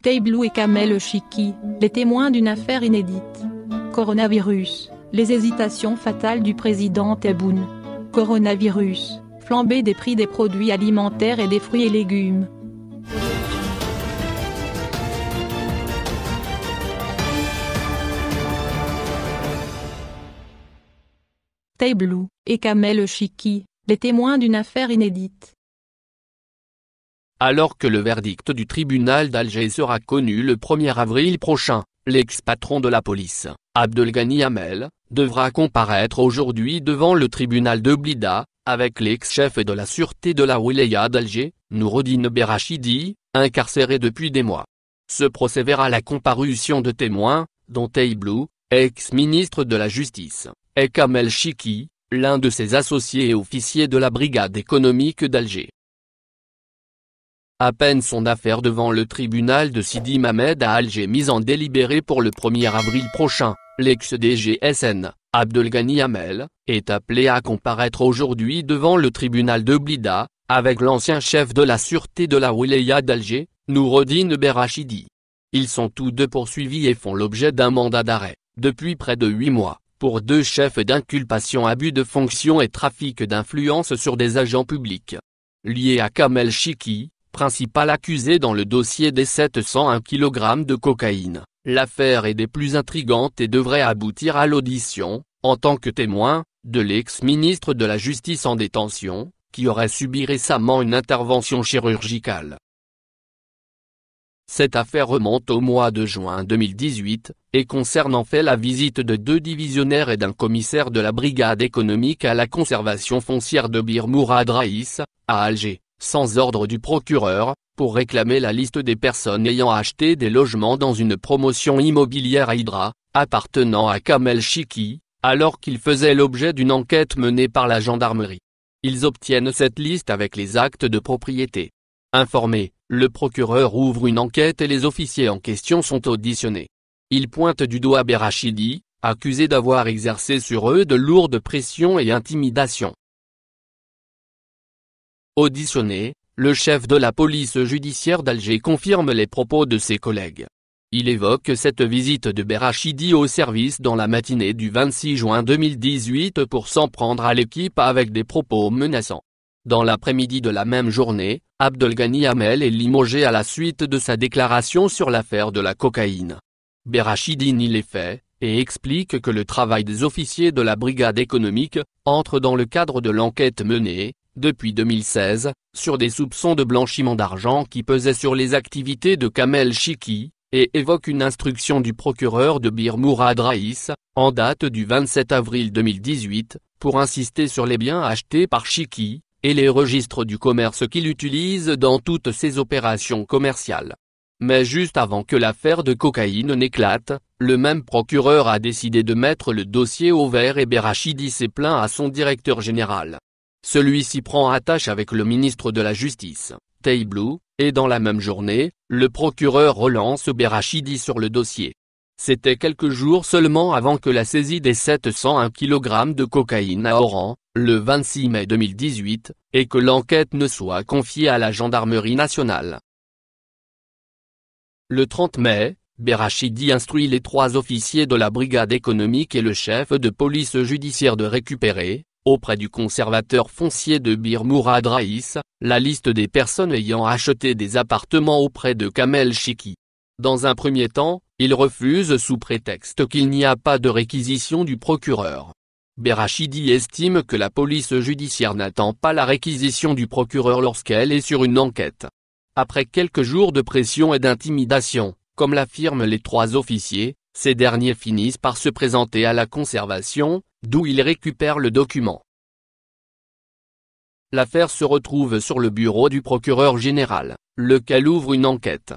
Teiblou et Kamel Chiki, les témoins d'une affaire inédite. Coronavirus, les hésitations fatales du président Tebboune. Coronavirus, flambée des prix des produits alimentaires et des fruits et légumes. Teiblou et Kamel Chiki, les témoins d'une affaire inédite. Alors que le verdict du tribunal d'Alger sera connu le 1er avril prochain, l'ex-patron de la police, Abdelghani Amel, devra comparaître aujourd'hui devant le tribunal de Blida, avec l'ex-chef de la sûreté de la Wilaya d'Alger, Noureddine Berachidi, incarcéré depuis des mois. Ce procès verra la comparution de témoins, dont Eyblou, ex-ministre de la Justice, et Kamel Chiki, l'un de ses associés et officiers de la brigade économique d'Alger. À peine son affaire devant le tribunal de Sidi Mamed à Alger mise en délibéré pour le 1er avril prochain, l'ex-DGSN, Abdelghani Amel, est appelé à comparaître aujourd'hui devant le tribunal de Blida, avec l'ancien chef de la sûreté de la Wilaya d'Alger, Noureddine Berachidi. Ils sont tous deux poursuivis et font l'objet d'un mandat d'arrêt, depuis près de huit mois, pour deux chefs d'inculpation abus de fonction et trafic d'influence sur des agents publics. Liés à Kamel Chiki, principal accusé dans le dossier des 701 kg de cocaïne. L'affaire est des plus intrigantes et devrait aboutir à l'audition, en tant que témoin, de l'ex-ministre de la Justice en détention, qui aurait subi récemment une intervention chirurgicale. Cette affaire remonte au mois de juin 2018, et concerne en fait la visite de deux divisionnaires et d'un commissaire de la brigade économique à la conservation foncière de Bir Mourad Raïs, à Alger sans ordre du procureur, pour réclamer la liste des personnes ayant acheté des logements dans une promotion immobilière à Hydra, appartenant à Kamel Chiki, alors qu'il faisait l'objet d'une enquête menée par la gendarmerie. Ils obtiennent cette liste avec les actes de propriété. Informé, le procureur ouvre une enquête et les officiers en question sont auditionnés. Ils pointent du doigt Berachidi, accusé d'avoir exercé sur eux de lourdes pressions et intimidations. Auditionné, le chef de la police judiciaire d'Alger confirme les propos de ses collègues. Il évoque cette visite de Berachidi au service dans la matinée du 26 juin 2018 pour s'en prendre à l'équipe avec des propos menaçants. Dans l'après-midi de la même journée, Abdelghani Hamel est limogé à la suite de sa déclaration sur l'affaire de la cocaïne. Berachidi nie les faits, et explique que le travail des officiers de la brigade économique, entre dans le cadre de l'enquête menée, depuis 2016, sur des soupçons de blanchiment d'argent qui pesaient sur les activités de Kamel Chiki, et évoque une instruction du procureur de Bir Mourad Raïs, en date du 27 avril 2018, pour insister sur les biens achetés par Chiki, et les registres du commerce qu'il utilise dans toutes ses opérations commerciales. Mais juste avant que l'affaire de cocaïne n'éclate, le même procureur a décidé de mettre le dossier au vert et Berachidi s'est plaint à son directeur général. Celui-ci prend attache avec le ministre de la Justice, Taïblou, et dans la même journée, le procureur relance Berachidi sur le dossier. C'était quelques jours seulement avant que la saisie des 701 kg de cocaïne à Oran, le 26 mai 2018, et que l'enquête ne soit confiée à la gendarmerie nationale. Le 30 mai, Berachidi instruit les trois officiers de la brigade économique et le chef de police judiciaire de récupérer, Auprès du conservateur foncier de Bir Mourad Raïs, la liste des personnes ayant acheté des appartements auprès de Kamel Chiki. Dans un premier temps, il refuse sous prétexte qu'il n'y a pas de réquisition du procureur. Berachidi estime que la police judiciaire n'attend pas la réquisition du procureur lorsqu'elle est sur une enquête. Après quelques jours de pression et d'intimidation, comme l'affirment les trois officiers, ces derniers finissent par se présenter à la conservation, d'où ils récupèrent le document. L'affaire se retrouve sur le bureau du procureur général, lequel ouvre une enquête.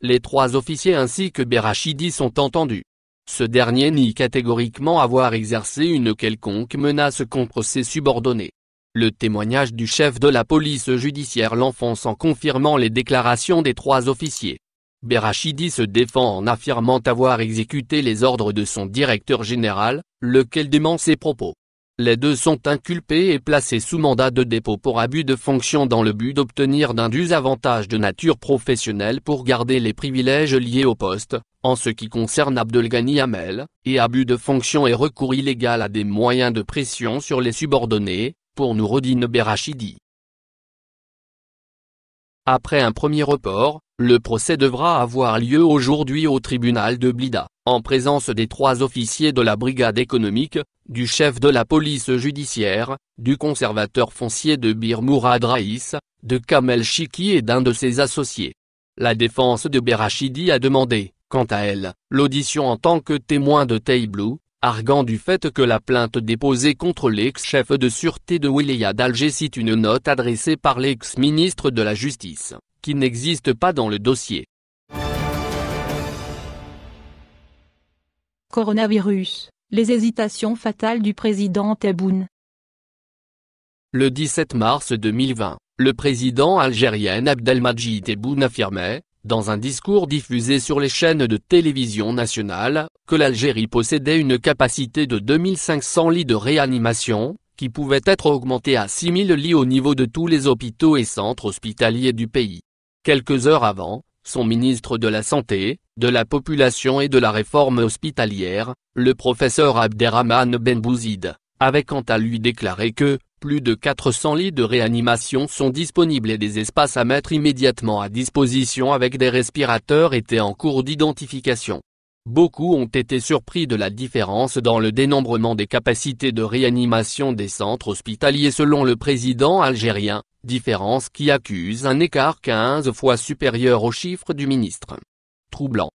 Les trois officiers ainsi que Berachidi sont entendus. Ce dernier nie catégoriquement avoir exercé une quelconque menace contre ses subordonnés. Le témoignage du chef de la police judiciaire l'enfonce en confirmant les déclarations des trois officiers. Berachidi se défend en affirmant avoir exécuté les ordres de son directeur général, lequel dément ses propos. Les deux sont inculpés et placés sous mandat de dépôt pour abus de fonction dans le but d'obtenir d'indus avantages de nature professionnelle pour garder les privilèges liés au poste, en ce qui concerne Abdelghani Hamel, et abus de fonction et recours illégal à des moyens de pression sur les subordonnés, pour Noureddine Berachidi. Après un premier report, le procès devra avoir lieu aujourd'hui au tribunal de Blida, en présence des trois officiers de la brigade économique, du chef de la police judiciaire, du conservateur foncier de Bir Mourad Raïs, de Kamel Chiki et d'un de ses associés. La défense de Berachidi a demandé, quant à elle, l'audition en tant que témoin de Teiblou, arguant du fait que la plainte déposée contre l'ex-chef de sûreté de Wilaya d'Alger cite une note adressée par l'ex-ministre de la Justice qui n'existe pas dans le dossier. Coronavirus. Les hésitations fatales du président Tebboune. Le 17 mars 2020, le président algérien Abdelmadjid Tebboune affirmait, dans un discours diffusé sur les chaînes de télévision nationale, que l'Algérie possédait une capacité de 2500 lits de réanimation, qui pouvait être augmentée à 6000 lits au niveau de tous les hôpitaux et centres hospitaliers du pays. Quelques heures avant, son ministre de la Santé, de la Population et de la Réforme hospitalière, le professeur Abderrahman Benbouzid, avait quant à lui déclaré que, plus de 400 lits de réanimation sont disponibles et des espaces à mettre immédiatement à disposition avec des respirateurs étaient en cours d'identification. Beaucoup ont été surpris de la différence dans le dénombrement des capacités de réanimation des centres hospitaliers selon le président algérien, différence qui accuse un écart 15 fois supérieur au chiffre du ministre. Troublant.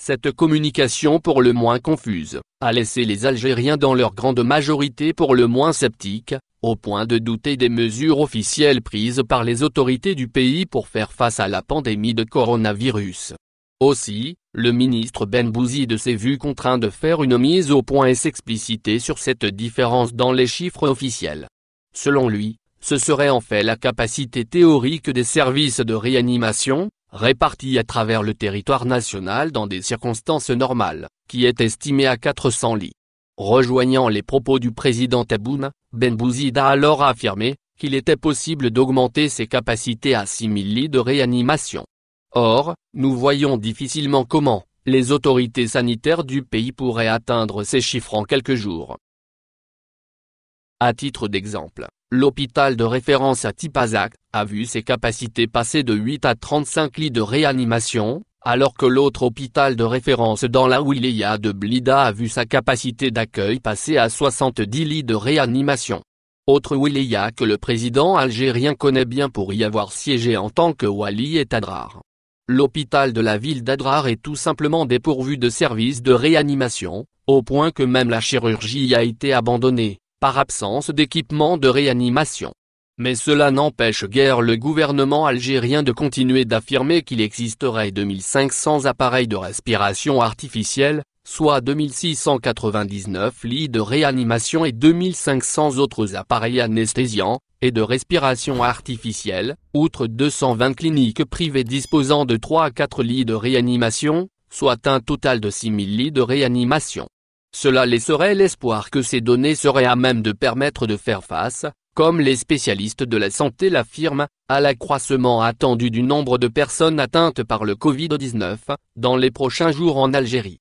Cette communication pour le moins confuse, a laissé les Algériens dans leur grande majorité pour le moins sceptiques, au point de douter des mesures officielles prises par les autorités du pays pour faire face à la pandémie de coronavirus. Aussi, le ministre Ben Bouzid s'est vu contraint de faire une mise au point et s'expliciter sur cette différence dans les chiffres officiels. Selon lui, ce serait en fait la capacité théorique des services de réanimation, répartis à travers le territoire national dans des circonstances normales, qui est estimée à 400 lits. Rejoignant les propos du président Taboun, Ben Bouzid a alors affirmé qu'il était possible d'augmenter ses capacités à 6000 lits de réanimation. Or, nous voyons difficilement comment les autorités sanitaires du pays pourraient atteindre ces chiffres en quelques jours. À titre d'exemple, l'hôpital de référence à Tipazak a vu ses capacités passer de 8 à 35 lits de réanimation, alors que l'autre hôpital de référence dans la wilaya de Blida a vu sa capacité d'accueil passer à 70 lits de réanimation. Autre wilaya que le président algérien connaît bien pour y avoir siégé en tant que wali et adrar. L'hôpital de la ville d'Adrar est tout simplement dépourvu de services de réanimation, au point que même la chirurgie a été abandonnée, par absence d'équipement de réanimation. Mais cela n'empêche guère le gouvernement algérien de continuer d'affirmer qu'il existerait 2500 appareils de respiration artificielle, soit 2699 lits de réanimation et 2500 autres appareils anesthésiants, et de respiration artificielle, outre 220 cliniques privées disposant de 3 à 4 lits de réanimation, soit un total de 6000 lits de réanimation. Cela laisserait l'espoir que ces données seraient à même de permettre de faire face, comme les spécialistes de la santé l'affirment, à l'accroissement attendu du nombre de personnes atteintes par le Covid-19, dans les prochains jours en Algérie.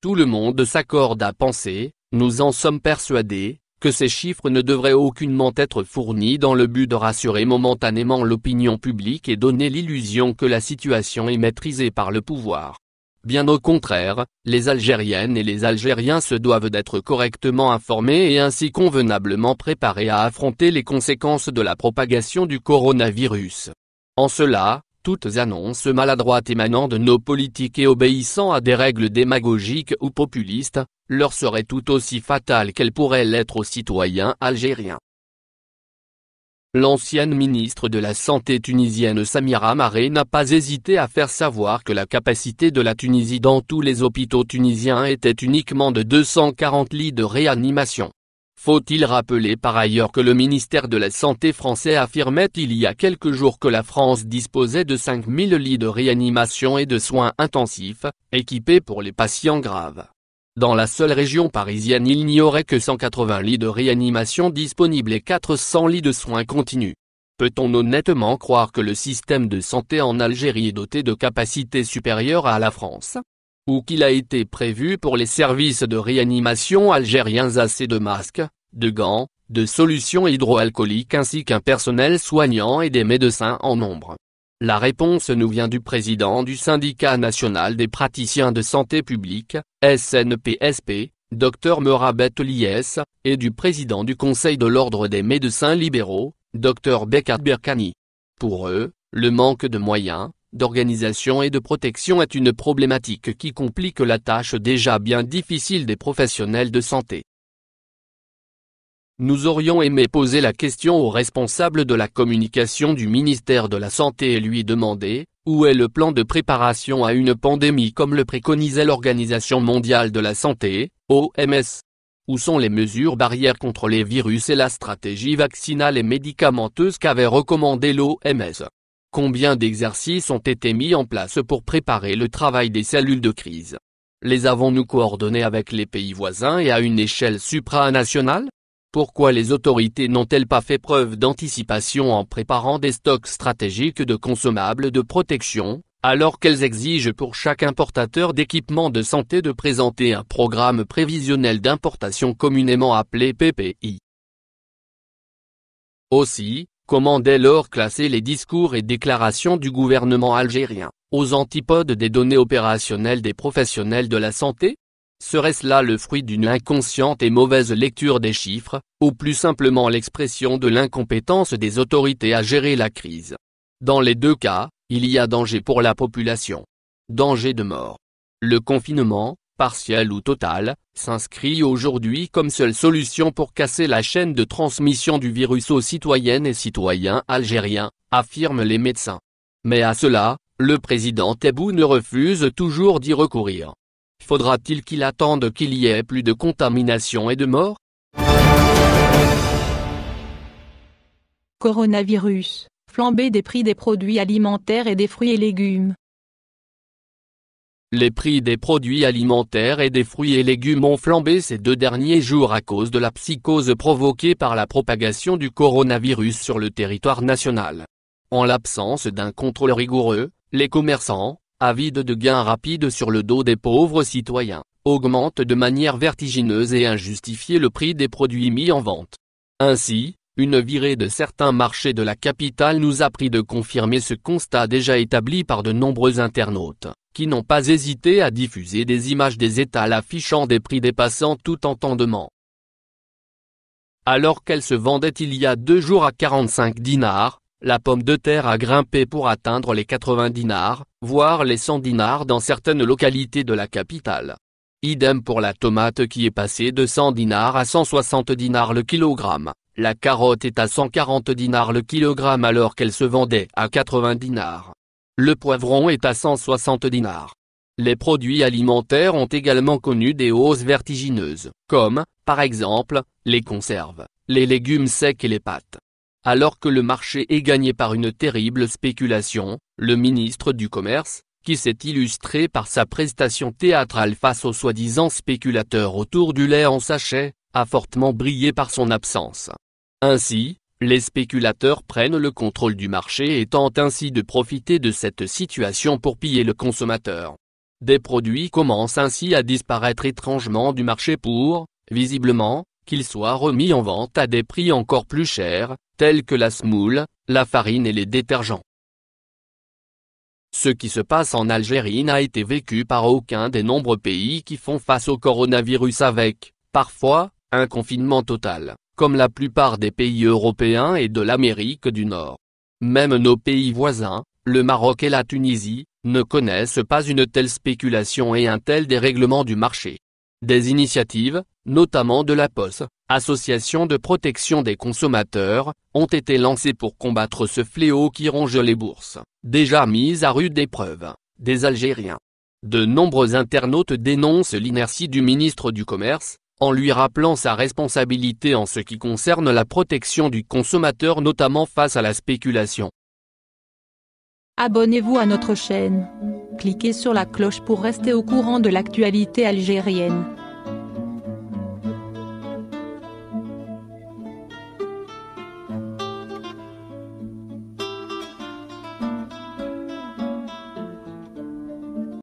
Tout le monde s'accorde à penser, nous en sommes persuadés, que ces chiffres ne devraient aucunement être fournis dans le but de rassurer momentanément l'opinion publique et donner l'illusion que la situation est maîtrisée par le pouvoir. Bien au contraire, les Algériennes et les Algériens se doivent d'être correctement informés et ainsi convenablement préparés à affronter les conséquences de la propagation du coronavirus. En cela, toutes annonces maladroites émanant de nos politiques et obéissant à des règles démagogiques ou populistes, leur seraient tout aussi fatales qu'elles pourraient l'être aux citoyens algériens. L'ancienne ministre de la Santé tunisienne Samira Maré n'a pas hésité à faire savoir que la capacité de la Tunisie dans tous les hôpitaux tunisiens était uniquement de 240 lits de réanimation. Faut-il rappeler par ailleurs que le ministère de la Santé français affirmait il y a quelques jours que la France disposait de 5000 lits de réanimation et de soins intensifs, équipés pour les patients graves. Dans la seule région parisienne il n'y aurait que 180 lits de réanimation disponibles et 400 lits de soins continus. Peut-on honnêtement croire que le système de santé en Algérie est doté de capacités supérieures à la France ou qu'il a été prévu pour les services de réanimation algériens assez de masques, de gants, de solutions hydroalcooliques ainsi qu'un personnel soignant et des médecins en nombre. La réponse nous vient du président du syndicat national des praticiens de santé publique, SNPSP, Dr Murabet Lies, et du président du Conseil de l'Ordre des médecins libéraux, Dr Bekat Berkani. Pour eux, le manque de moyens, d'organisation et de protection est une problématique qui complique la tâche déjà bien difficile des professionnels de santé. Nous aurions aimé poser la question au responsable de la communication du ministère de la Santé et lui demander, où est le plan de préparation à une pandémie comme le préconisait l'Organisation mondiale de la santé, OMS Où sont les mesures barrières contre les virus et la stratégie vaccinale et médicamenteuse qu'avait recommandé l'OMS Combien d'exercices ont été mis en place pour préparer le travail des cellules de crise Les avons-nous coordonnés avec les pays voisins et à une échelle supranationale Pourquoi les autorités n'ont-elles pas fait preuve d'anticipation en préparant des stocks stratégiques de consommables de protection, alors qu'elles exigent pour chaque importateur d'équipements de santé de présenter un programme prévisionnel d'importation communément appelé PPI. Aussi, Comment dès lors classer les discours et déclarations du gouvernement algérien, aux antipodes des données opérationnelles des professionnels de la santé Serait-ce là le fruit d'une inconsciente et mauvaise lecture des chiffres, ou plus simplement l'expression de l'incompétence des autorités à gérer la crise Dans les deux cas, il y a danger pour la population. Danger de mort. Le confinement, partielle ou totale, s'inscrit aujourd'hui comme seule solution pour casser la chaîne de transmission du virus aux citoyennes et citoyens algériens, affirment les médecins. Mais à cela, le président ne refuse toujours d'y recourir. Faudra-t-il qu'il attende qu'il y ait plus de contamination et de morts Coronavirus, flambé des prix des produits alimentaires et des fruits et légumes. Les prix des produits alimentaires et des fruits et légumes ont flambé ces deux derniers jours à cause de la psychose provoquée par la propagation du coronavirus sur le territoire national. En l'absence d'un contrôle rigoureux, les commerçants, avides de gains rapides sur le dos des pauvres citoyens, augmentent de manière vertigineuse et injustifiée le prix des produits mis en vente. Ainsi, une virée de certains marchés de la capitale nous a pris de confirmer ce constat déjà établi par de nombreux internautes, qui n'ont pas hésité à diffuser des images des étals affichant des prix dépassant tout entendement. Alors qu'elle se vendait il y a deux jours à 45 dinars, la pomme de terre a grimpé pour atteindre les 80 dinars, voire les 100 dinars dans certaines localités de la capitale. Idem pour la tomate qui est passée de 100 dinars à 160 dinars le kilogramme, la carotte est à 140 dinars le kilogramme alors qu'elle se vendait à 80 dinars. Le poivron est à 160 dinars. Les produits alimentaires ont également connu des hausses vertigineuses, comme, par exemple, les conserves, les légumes secs et les pâtes. Alors que le marché est gagné par une terrible spéculation, le ministre du Commerce, qui s'est illustré par sa prestation théâtrale face aux soi-disant spéculateurs autour du lait en sachet, a fortement brillé par son absence. Ainsi, les spéculateurs prennent le contrôle du marché et tentent ainsi de profiter de cette situation pour piller le consommateur. Des produits commencent ainsi à disparaître étrangement du marché pour, visiblement, qu'ils soient remis en vente à des prix encore plus chers, tels que la semoule, la farine et les détergents. Ce qui se passe en Algérie n'a été vécu par aucun des nombreux pays qui font face au coronavirus avec, parfois, un confinement total comme la plupart des pays européens et de l'Amérique du Nord. Même nos pays voisins, le Maroc et la Tunisie, ne connaissent pas une telle spéculation et un tel dérèglement du marché. Des initiatives, notamment de la POS, Association de protection des consommateurs, ont été lancées pour combattre ce fléau qui ronge les bourses, déjà mises à rude épreuve, des Algériens. De nombreux internautes dénoncent l'inertie du ministre du Commerce, en lui rappelant sa responsabilité en ce qui concerne la protection du consommateur notamment face à la spéculation. Abonnez-vous à notre chaîne. Cliquez sur la cloche pour rester au courant de l'actualité algérienne.